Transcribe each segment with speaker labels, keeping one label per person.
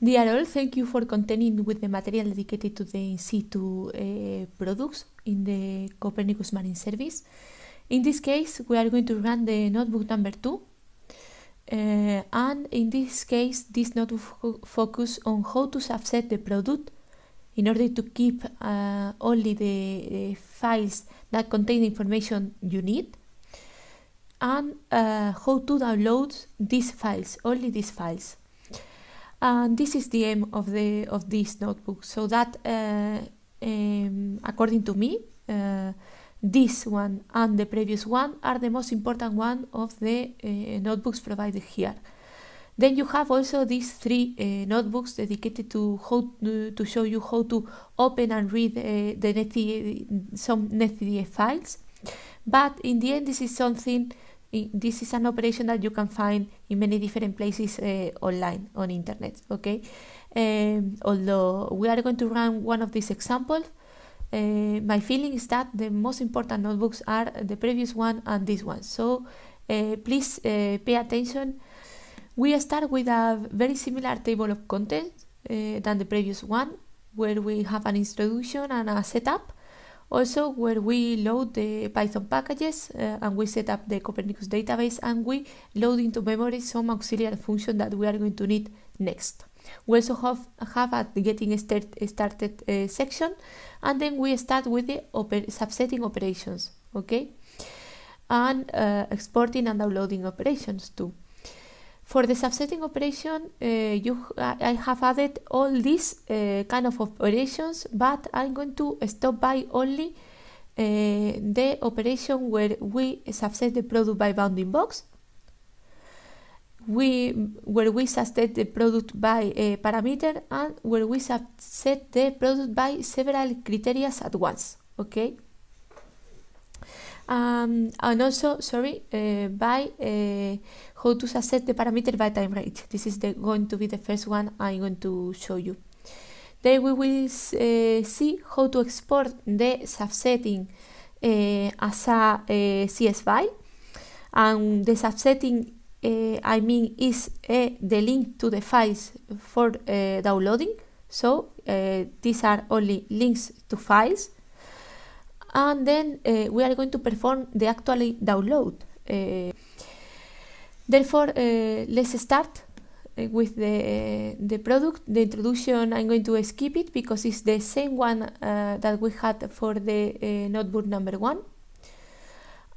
Speaker 1: Dear all, thank you for continuing with the material dedicated to the in situ uh, products in the Copernicus Marine Service. In this case, we are going to run the notebook number 2 uh, and in this case, this notebook focuses focus on how to subset the product in order to keep uh, only the, the, files that contain the information you need and uh, how to download these files, only these files. And this is the aim of, the, of this notebook, so that um, according to me, uh, this one and the previous one are the most important one of the uh, notebooks provided here. Then you have also these three uh, notebooks dedicated to how to, show you how to open and read eh, the some NetCDF files. But in the end, this is something this is an operation that you can find in many different places uh, online on internet okay um, although we are going to run one of these examples uh, my feeling is that the most important notebooks are the previous one and this one. So uh, please uh, pay attention. We start with a very similar table of contents than the previous one, where we have an introduction and a setup. Also, where we load the Python packages and we set up the Copernicus database and we load into memory some auxiliary function that we are going to need next. We also have, have a getting start, started uh, section and then we start with the oper subsetting operations, okay? And uh, exporting and downloading operations too. For the subsetting operation, uh, you I have added all these uh, kind of operations, but I'm going to stop by only uh, the operation where we subset the product by bounding box we, where we subset the product by a eh, parameter and where we subset the product by several criteria at once, okay? Um, and also, sorry, uh, by uh, how to subset the parameter by time rate. This is the, going to be the first one I'm going to show you. Then we will uh, see how to export the subsetting as a, CSV file. And the subsetting uh, I mean is uh, the link to the files for uh, downloading so uh, these are only links to files and then uh, we are going to perform the actually download uh, therefore let's start with the, the product the introduction I'm going to skip it because it's the same one that we had for the notebook number one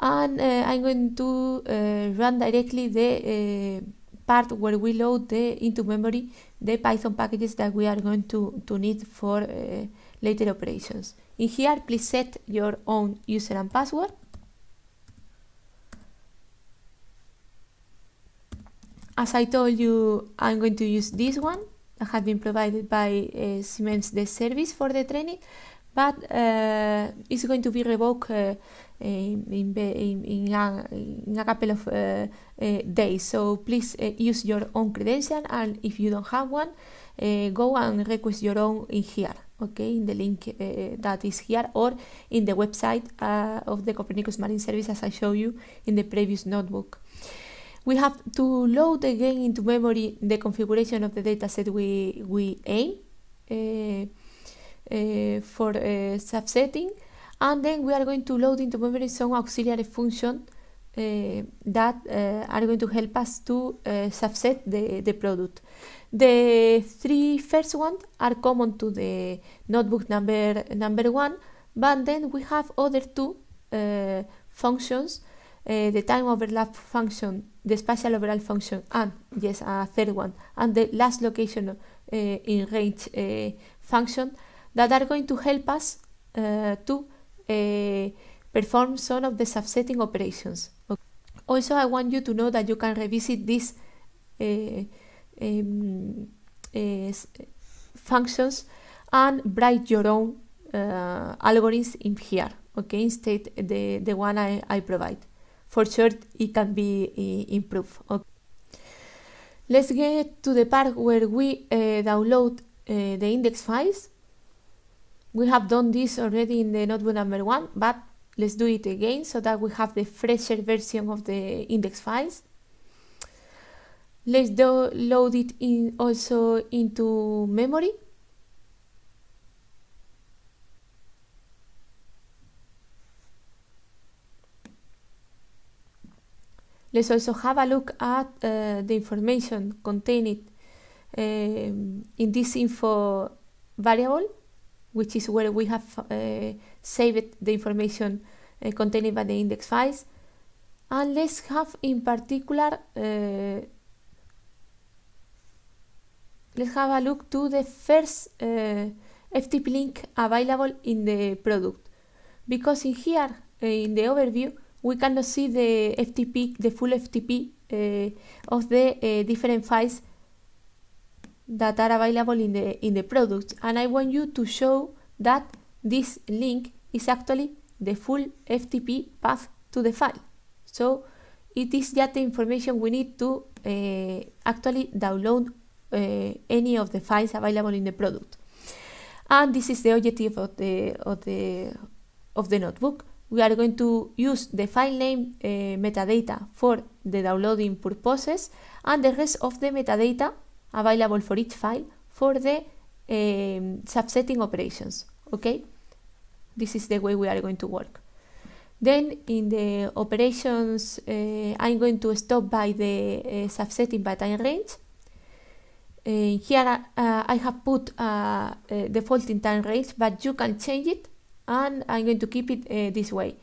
Speaker 1: and uh, I'm going to uh, run directly the uh, part where we load the into memory the Python packages that we are going to, to need for later operations. In here, please set your own user and password. As I told you, I'm going to use this one that has been provided by uh, Siemens the service for the training but eh, it's going to be revoked eh, eh, in, in, in, a, in, a, couple of days. So please use your own credential, and if you don't have one, go and request your own in here okay, in the link uh, that is here or in the website uh, of the Copernicus Marine Service as I show you in the previous notebook. We have to load again into memory the configuration of the dataset we, we aim. Uh, Eh, for eh, subsetting and then we are going to load into memory some auxiliary function uh, that uh, are going to help us to uh, subset the, the product. The three first ones are common to the notebook number number one, but then we have other two functions, the time overlap function, the spatial overlap function, and yes, a third one, and the last location in range function that are going to help us uh, to uh, perform some of the subsetting operations. Okay. Also, I want you to know that you can revisit these uh, um, uh, functions and write your own uh, algorithms in here, okay, instead the, the one I, I provide. For sure, it can be uh, improved. Okay. Let's get to the part where we download the index files we have done this already in the notebook number one, but let's do it again so that we have the fresher version of the index files. Let's do load it in also into memory. Let's also have a look at uh, the information contained uh, in this info variable which is where we have uh, saved the information uh, contained by the index files. And let's have in particular, uh, let's have a look to the first uh, FTP link available in the product. Because in here, uh, in the overview, we cannot see the FTP, the full FTP uh, of the different files that are available in the, in the product. And I want you to show that this link is actually the full FTP path to the file. So it is just the information we need to uh, actually download uh, any of the files available in the product. And this is the objective of the, of the, of the notebook. We are going to use the file name uh, metadata for the downloading purposes and the rest of the metadata available for each file for the um, subsetting operations. Okay, this is the way we are going to work. Then in the operations, uh, I'm going to stop by the uh, subsetting by time range. Uh, here uh, I have put uh, uh default time range, but you can change it, and I'm going to keep it uh, this way.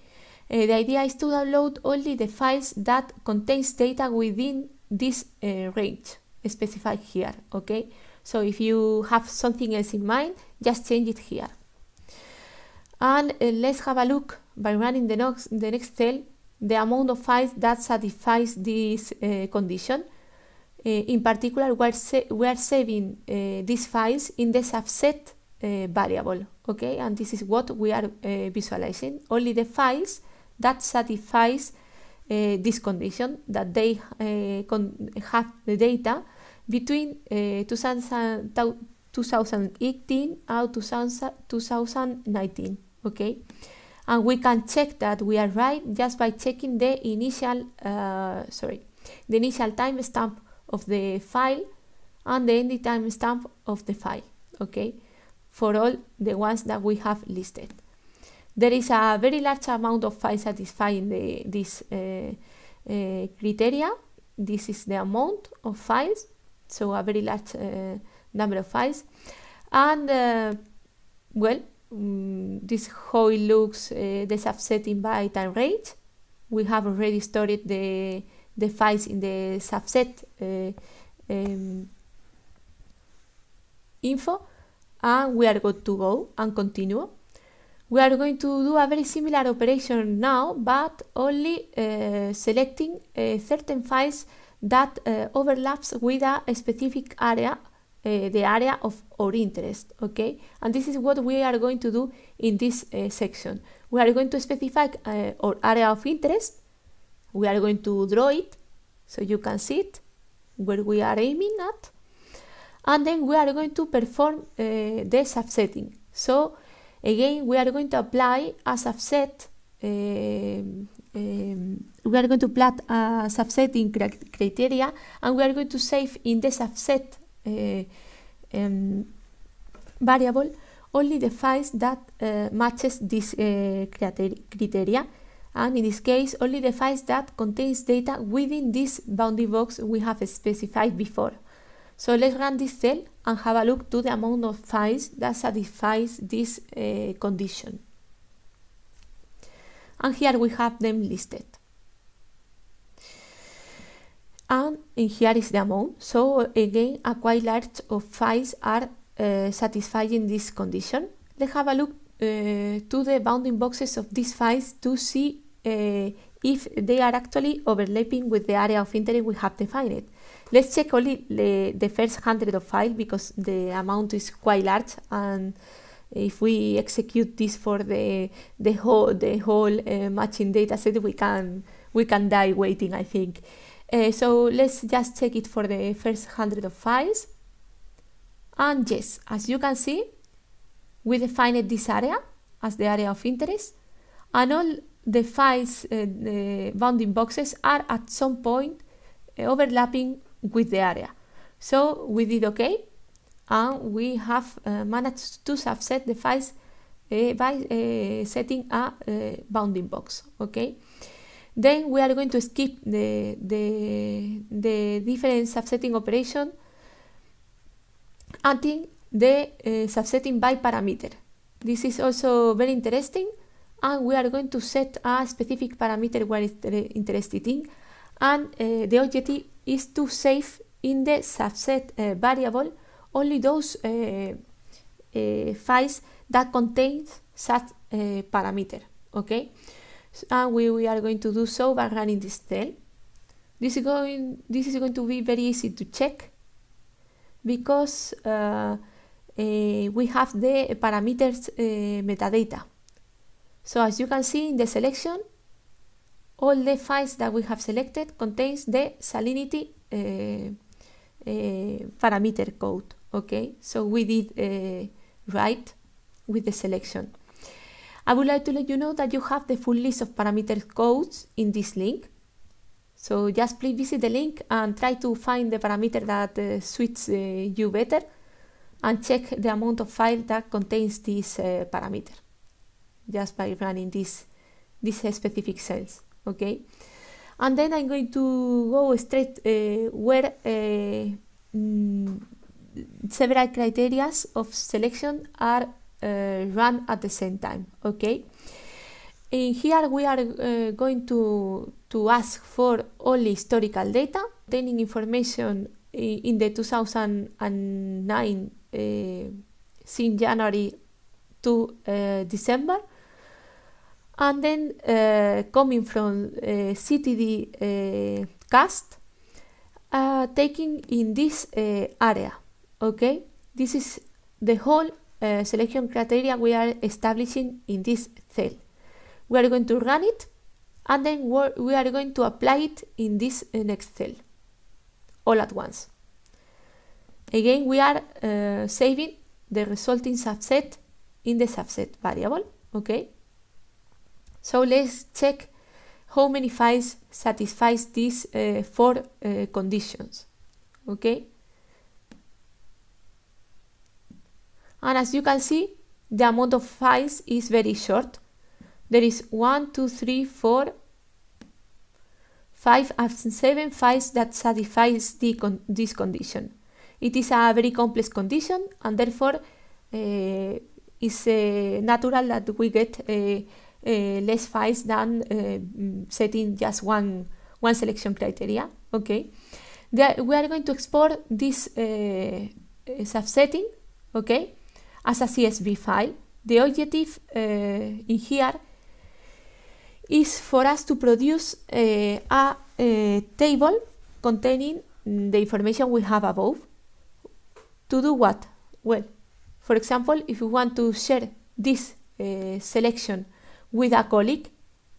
Speaker 1: the idea is to download only the files that contains data within this range specified here, okay? So if you have something else in mind, just change it here. And uh, let's have a look by running the next, the next cell, the amount of files that satisfies this uh, condition. Uh, in particular, we are, we are saving uh, these files in the subset uh, variable, okay? And this is what we are uh, visualizing, only the files that satisfies Eh, this condition that they eh, have the data between eh, 2000, 2018 and 2000, 2019 okay and we can check that we are right just by checking the initial uh, sorry the initial timestamp of the file and the end timestamp of the file okay for all the ones that we have listed there is a very large amount of files satisfying the, this uh, uh, criteria. This is the amount of files, so a very large uh, number of files. And well, Mm, this how it looks uh, the subsetting by time range. We have already stored the the files in the subset uh, um, info, and we are good to go and continue. We are going to do a very similar operation now, but only uh, selecting uh, certain files that uh, overlaps with a specific area, uh, the area of our interest, okay? And this is what we are going to do in this uh, section. We are going to specify uh, our area of interest. We are going to draw it so you can see it where we are aiming at. And then we are going to perform the subsetting. So Again, we are going to apply a subset. Um, um, we are going to plot a subset in criteria, and we are going to save in the subset uh, um, variable only the files that uh, matches this uh, criteria and in this case only the files that contains data within this boundary box we have specified before. So let's run this cell and have a look to the amount of files that satisfies this uh, condition. And here we have them listed. And here is the amount. So again, a quite large of files are uh, satisfying this condition. Let's have a look uh, to the bounding boxes of these files to see uh, if they are actually overlapping with the area of interest we have defined. Let's check only the, the first hundred of file because the amount is quite large and if we execute this for the the whole the whole uh, matching data set we can we can die waiting I think uh, so let's just check it for the first hundred of files and yes as you can see we defined this area as the area of interest and all the files uh, the bounding boxes are at some point uh, overlapping with the area. So we did OK, and we have uh, managed to subset the files uh, by uh, setting a uh, bounding box. Okay. Then we are going to skip the, the, the different subsetting operation adding the uh, subsetting by parameter. This is also very interesting and we are going to set a specific parameter we are interested in and uh, the objective is to save in the subset uh, variable only those uh, uh files that contain such uh, parameter. Okay, and we, we are going to do so by running this tail. This is going this is going to be very easy to check because uh, we have the parameters metadata. So as you can see in the selection, all the files that we have selected contains the salinity uh, uh, parameter code okay so we did eh, right with the selection I would like to let you know that you have the full list of parameter codes in this link so just please visit the link and try to find the parameter that suits you better and check the amount of file that contains this parameter just by running this, this specific cells okay and then I'm going to go straight uh, where uh, several criteria of selection are uh, run at the same time okay in here we are going to to ask for only historical data obtaining information in the 2009 since January to December and then uh, coming from uh, CTD uh, cast, taking in this area. Okay, this is the whole selection criteria we are establishing in this cell. We are going to run it and then we are going to apply it in this next cell all at once. Again, we are uh, saving the resulting subset in the subset variable, okay? So let's check how many files satisfies these uh, four uh, conditions. Okay? And as you can see, the amount of files is very short. There is 1, 2, 3, 4, 5 and 7 files that satisfies con this condition. It is a very complex condition and therefore uh, it's uh, natural that we get uh, Eh, less files than eh, mm, setting just one, one selection criteria. Okay, we are going to export this eh, subsetting, okay, as a CSV file. The objective in here is for us to produce a, a table containing the information we have above. To do what? Well, for example, if we want to share this uh, selection with a colleague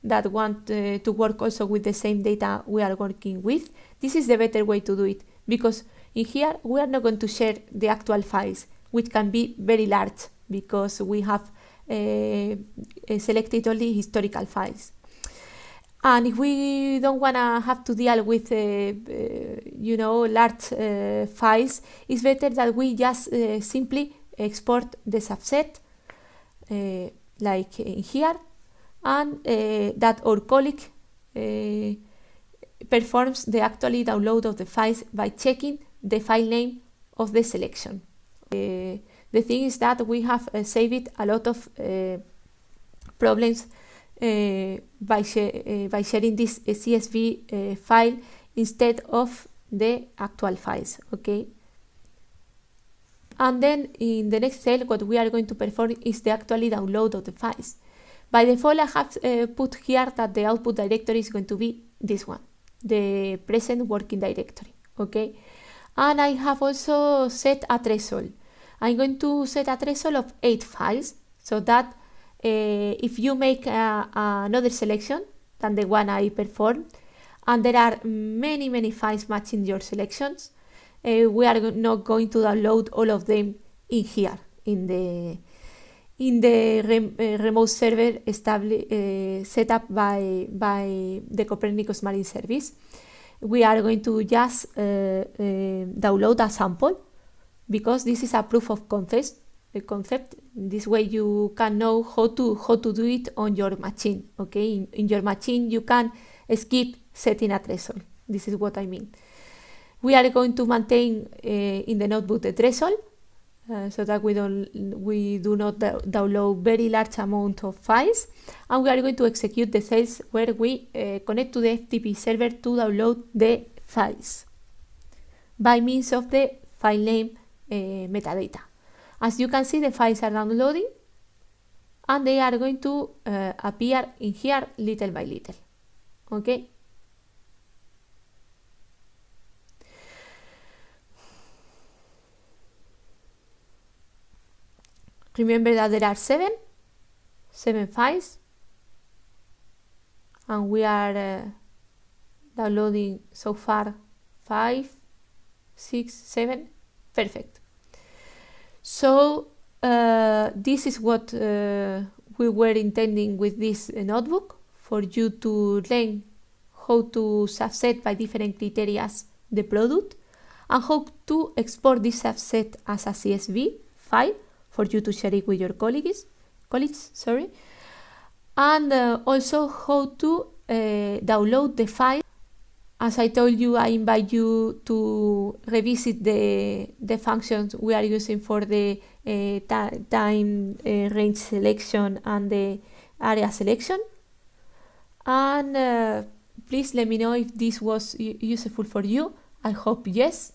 Speaker 1: that want uh, to work also with the same data we are working with. This is the better way to do it because in here we are not going to share the actual files, which can be very large because we have uh, uh selected only historical files. And if we don't want to have to deal with, uh, uh, you know, large uh, files, it's better that we just uh, simply export the subset, uh, like in here, and uh, that our colleague uh, performs the actually download of the files by checking the file name of the selection. Uh, the thing is that we have uh, saved a lot of uh, problems uh, by, sh by sharing this CSV file instead of the actual files, okay? And then in the next cell, what we are going to perform is the actually download of the files. By default, I have uh, put here that the output directory is going to be this one, the present working directory, okay? And I have also set a threshold. I'm going to set a threshold of eight files so that uh, if you make uh, another selection than the one I performed, and there are many, many files matching your selections, uh, we are not going to download all of them in here, in the in the rem, uh, remote server uh, eh, set up by, by the Copernicus Marine Service. We are going to just uh, download a sample because this is a proof of concept. The concept. This way you can know how to how to do it on your machine. Okay, in, in your machine you can skip setting a threshold. This is what I mean. We are going to maintain in the notebook the threshold uh, so that we don't we do not download very large amount of files and we are going to execute the cells where we uh, connect to the FTP server to download the files by means of the file name uh, metadata. As you can see the files are downloading and they are going to uh, appear in here little by little. Okay, Remember that there are seven, seven files, and we are uh, downloading so far five, six, seven. Perfect. So uh, this is what uh, we were intending with this uh, notebook for you to learn how to subset by different criteria the product and how to export this subset as a CSV file for you to share it with your colleagues, colleagues, sorry, and uh, also how to uh, download the file. As I told you, I invite you to revisit the, the functions we are using for the uh, time uh, range selection and the area selection. And uh, please let me know if this was useful for you. I hope yes.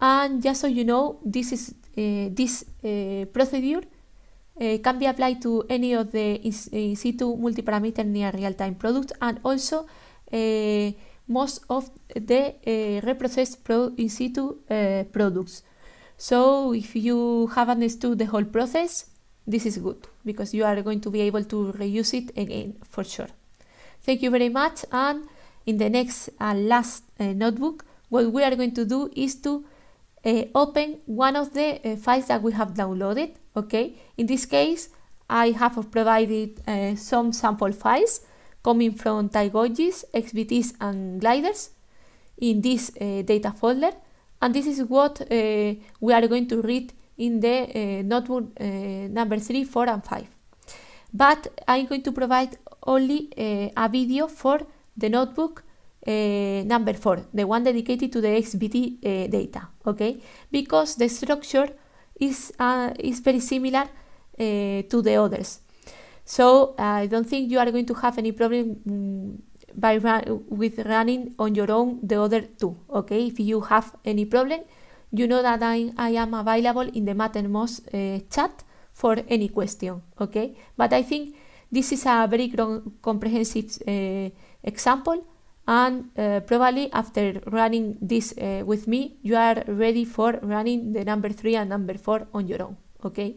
Speaker 1: And just so you know, this is uh, this uh, procedure uh, can be applied to any of the in, in situ multiparameter near real-time products and also uh, most of the uh, reprocessed pro in situ uh, products. So if you have understood the whole process, this is good because you are going to be able to reuse it again for sure. Thank you very much and in the next and last notebook, what we are going to do is to uh, open one of the uh, files that we have downloaded okay in this case I have provided uh, some sample files coming from Taigoji's, XBTs and gliders in this uh, data folder and this is what uh, we are going to read in the uh, notebook number 3, 4 and 5 but I'm going to provide only a video for the notebook Eh, number four, the one dedicated to the XBT eh, data, okay? Because the structure is, uh, is very similar eh, to the others. So I don't think you are going to have any problem mm, by run, with running on your own the other two. Okay, if you have any problem, you know that I, I am available in the Mattermost uh, chat for any question. Okay, but I think this is a very comprehensive uh, example and uh, probably after running this uh, with me you are ready for running the number 3 and number 4 on your own okay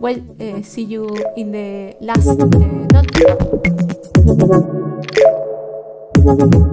Speaker 1: well uh, see you in the last uh, note